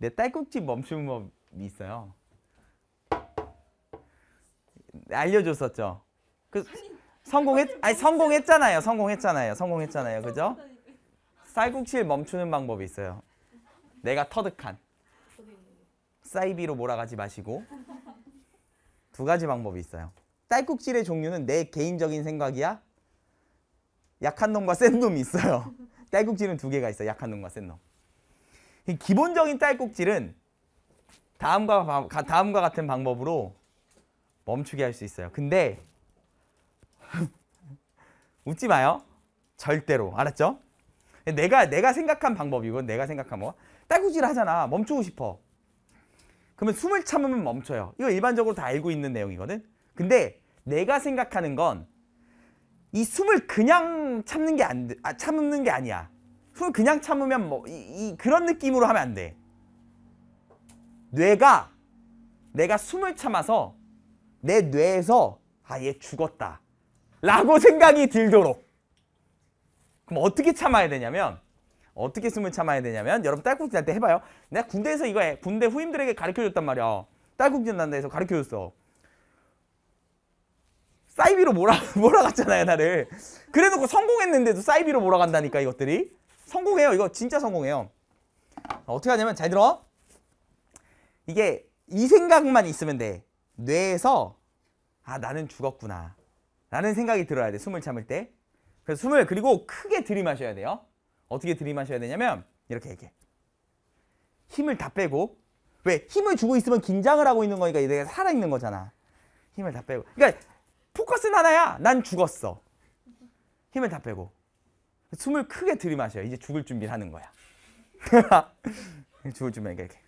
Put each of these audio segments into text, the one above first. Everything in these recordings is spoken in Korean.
내 네, 딸꾹질 멈추는 법이 있어요. 알려줬었죠. 그 성공했 아니 성공했잖아요. 성공했잖아요. 성공했잖아요. 그죠? 쌀국질 아, 멈추는 방법이 있어요. 내가 터득한 사이비로 몰아가지 마시고 두 가지 방법이 있어요. 쌀국질의 종류는 내 개인적인 생각이야. 약한 놈과 센 놈이 있어요. 쌀국질은 두 개가 있어. 약한 놈과 센 놈. 그 기본적인 딸꾹질은 다음과, 다음과 같은 방법으로 멈추게 할 수 있어요. 근데 웃지 마요. 절대로. 알았죠? 내가 내가 생각한 방법이건 내가 생각한 거. 딸꾹질 하잖아. 멈추고 싶어. 그러면 숨을 참으면 멈춰요. 이거 일반적으로 다 알고 있는 내용이거든. 근데 내가 생각하는 건 이 숨을 그냥 참는 게 안, 아, 참는 게 아니야. 슬픔을 그냥 참으면 뭐 이, 이, 그런 느낌으로 하면 안 돼. 뇌가 내가 숨을 참아서 내 뇌에서 아얘 죽었다 라고 생각이 들도록 그럼 어떻게 참아야 되냐면 어떻게 숨을 참아야 되냐면 여러분 딸꾹질 할때 해봐요 내가 군대에서 이거 해 군대 후임들에게 가르쳐줬단 말이야 딸꾹질 난다 해서 가르쳐줬어 사이비로 몰아, 몰아갔잖아요 나를 그래놓 성공했는데도 사이비로 몰아간다니까 이것들이 성공해요. 이거 진짜 성공해요. 어, 어떻게 하냐면 잘 들어. 이게 이 생각만 있으면 돼. 뇌에서 아 나는 죽었구나 라는 생각이 들어야 돼. 숨을 참을 때. 그래서 숨을 그리고 크게 들이마셔야 돼요. 어떻게 들이마셔야 되냐면 이렇게 이렇게 힘을 다 빼고 왜 힘을 주고 있으면 긴장을 하고 있는 거니까 내가 살아 있는 거잖아. 힘을 다 빼고. 그러니까 포커스는 하나야. 난 죽었어. 힘을 다 빼고. 숨을 크게 들이마셔요. 이제 죽을 준비를 하는 거야. 죽을 준비 이렇게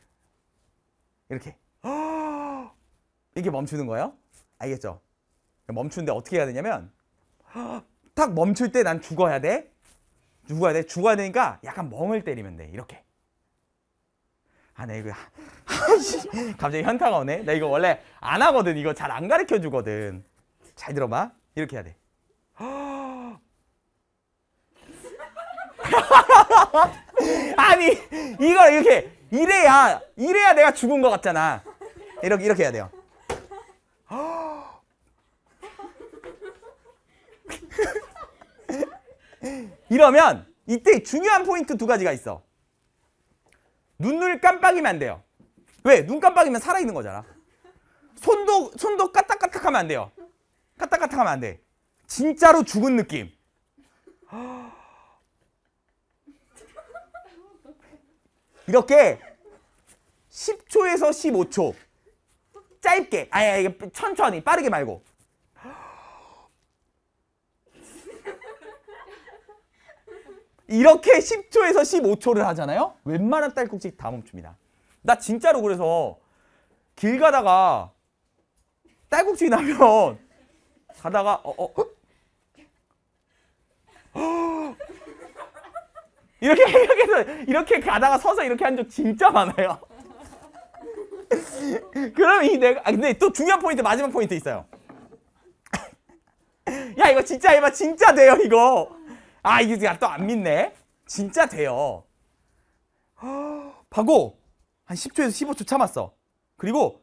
이렇게 이게 멈추는 거예요. 알겠죠? 멈추는데 어떻게 해야 되냐면 딱 멈출 때 난 죽어야 돼. 죽어야 돼. 죽어야 되니까 약간 멍을 때리면 돼. 이렇게. 아, 나 네, 이거 갑자기 현타가 오네. 나 이거 원래 안 하거든. 이거 잘 안 가르쳐 주거든. 잘 들어봐. 이렇게 해야 돼. 아, 아니 이걸 이렇게 이래야 이래야 내가 죽은 것 같잖아. 이렇게 이렇게 해야 돼요. 이러면 이때 중요한 포인트 두 가지가 있어. 눈을 깜빡이면 안 돼요. 왜? 눈 깜빡이면 살아있는 거잖아. 손도 손도 까딱까딱하면 안 돼요. 까딱까딱하면 안 돼. 진짜로 죽은 느낌. 이렇게 10초에서 15초 짧게 아예 아, 천천히 빠르게 말고 이렇게 10초에서 15초를 하잖아요 웬만한 딸꾹질 다 멈춥니다 나 진짜로 그래서 길 가다가 딸꾹질 나면 가다가 어 어? 이렇게 해렇게 해서 이렇게 가다가 서서 이렇게 한 적 진짜 많아요. 그럼 이 내가 아 근데 또 중요한 포인트 마지막 포인트 있어요. 야 이거 진짜 해봐 진짜 돼요 이거. 아 이게 또 안 믿네. 진짜 돼요. 하고 한 10초에서 15초 참았어. 그리고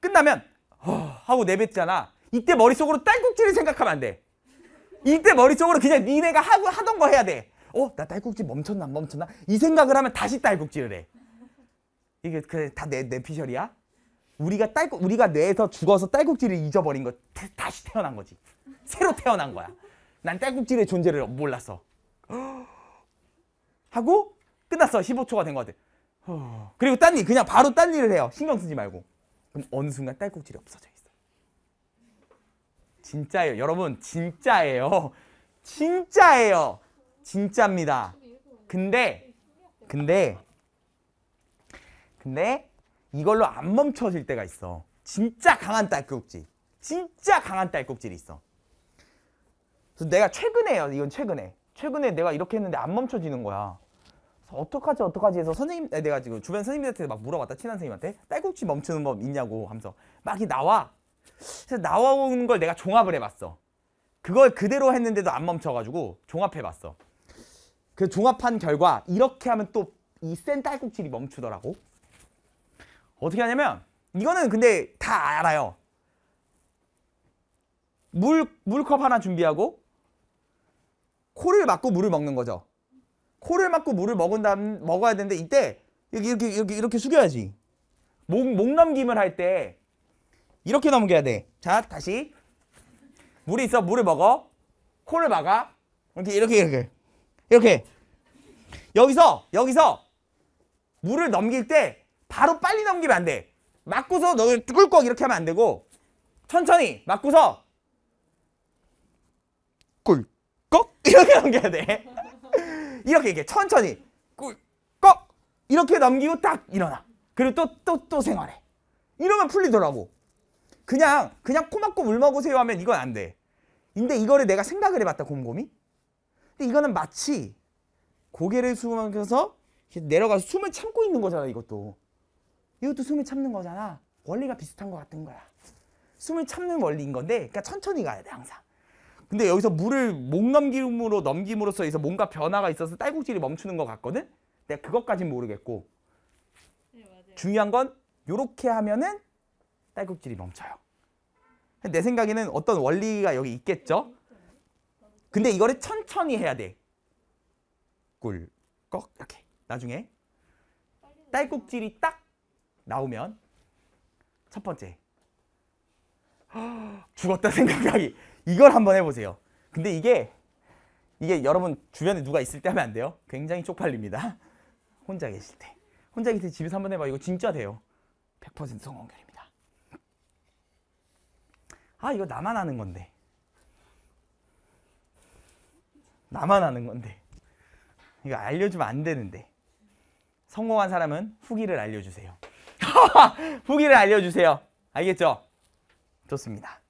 끝나면 하고 내뱉잖아. 이때 머릿속으로 딸꾹질을 생각하면 안 돼. 이때 머릿속으로 그냥 니네가 하고 하던 거 해야 돼. 어, 나 딸꾹질 멈췄나 안 멈췄나? 이 생각을 하면 다시 딸꾹질을 해. 이게 그래 다내 뇌피셜이야? 우리가 딸 우리가 뇌에서 죽어서 딸꾹질을 잊어버린 거 태, 다시 태어난 거지. 새로 태어난 거야. 난 딸꾹질의 존재를 몰랐어. 하고 끝났어. 15초가 된 거 같아. 그리고 딴 일, 그냥 바로 딴 일을 해요. 신경 쓰지 말고. 그럼 어느 순간 딸꾹질이 없어져 있어. 진짜예요. 여러분, 진짜예요. 진짜예요. 진짜입니다. 근데 근데 근데 이걸로 안 멈춰질 때가 있어. 진짜 강한 딸꾹질. 진짜 강한 딸꾹질이 있어. 그래서 내가 최근에요. 이건 최근에. 최근에 내가 이렇게 했는데 안 멈춰지는 거야. 그래서 어떡하지 어떡하지 해서 선생님 내가 지금 주변 선생님들한테 막 물어봤다 친한 선생님한테 딸꾹질 멈추는 법 있냐고 하면서 막이 나와 그래서 나와오는 걸 내가 종합을 해봤어 그걸 그대로 했는데도 안 멈춰가지고 종합해봤어 그 종합한 결과 이렇게 하면 또 이 센 딸꾹질이 멈추더라고. 어떻게 하냐면 이거는 근데 다 알아요. 물 물컵 하나 준비하고 코를 막고 물을 먹는 거죠. 코를 막고 물을 먹은 다음 먹어야 되는데 이때 이렇게 이렇게 이렇게, 이렇게 숙여야지. 목, 목 넘김을 할 때 이렇게 넘겨야 돼. 자, 다시. 물이 있어. 물을 먹어. 코를 막아. 이렇게 이렇게 이렇게. 이렇게 여기서 여기서 물을 넘길 때 바로 빨리 넘기면 안 돼. 막고서 너 꿀꺽 이렇게 하면 안 되고 천천히 막고서 꿀꺽 이렇게 넘겨야 돼. 이렇게 이렇게 천천히 꿀꺽 이렇게 넘기고 딱 일어나. 그리고 또 또또 또, 또 생활해. 이러면 풀리더라고. 그냥 그냥 코 막고 물 먹으세요 하면 이건 안 돼. 근데 이거를 내가 생각을 해봤다 곰곰이. 근데 이거는 마치 고개를 숨으면서 내려가서 숨을 참고 있는 거잖아 이것도 이것도 숨을 참는 거잖아 원리가 비슷한 것 같은 거야 숨을 참는 원리인 건데 그러니까 천천히 가야 돼 항상 근데 여기서 물을 몸넘김으로 넘김으로써 해서 뭔가 변화가 있어서 딸꾹질이 멈추는 것 같거든 내가 그것까진 모르겠고 네, 중요한 건 요렇게 하면은 딸꾹질이 멈춰요 내 생각에는 어떤 원리가 여기 있겠죠 근데 이거를 천천히 해야 돼. 꿀꺽 이렇게. 나중에 딸꾹질이 딱 나오면 첫 번째 죽었다 생각하기 이걸 한번 해보세요. 근데 이게 이게 여러분 주변에 누가 있을 때 하면 안 돼요. 굉장히 쪽팔립니다. 혼자 계실 때. 혼자 계실 때 집에서 한번 해봐. 이거 진짜 돼요. 100% 성공결입니다. 아 이거 나만 하는 건데. 나만 아는 건데 이거 알려주면 안 되는데 성공한 사람은 후기를 알려주세요 후기를 알려주세요 알겠죠? 좋습니다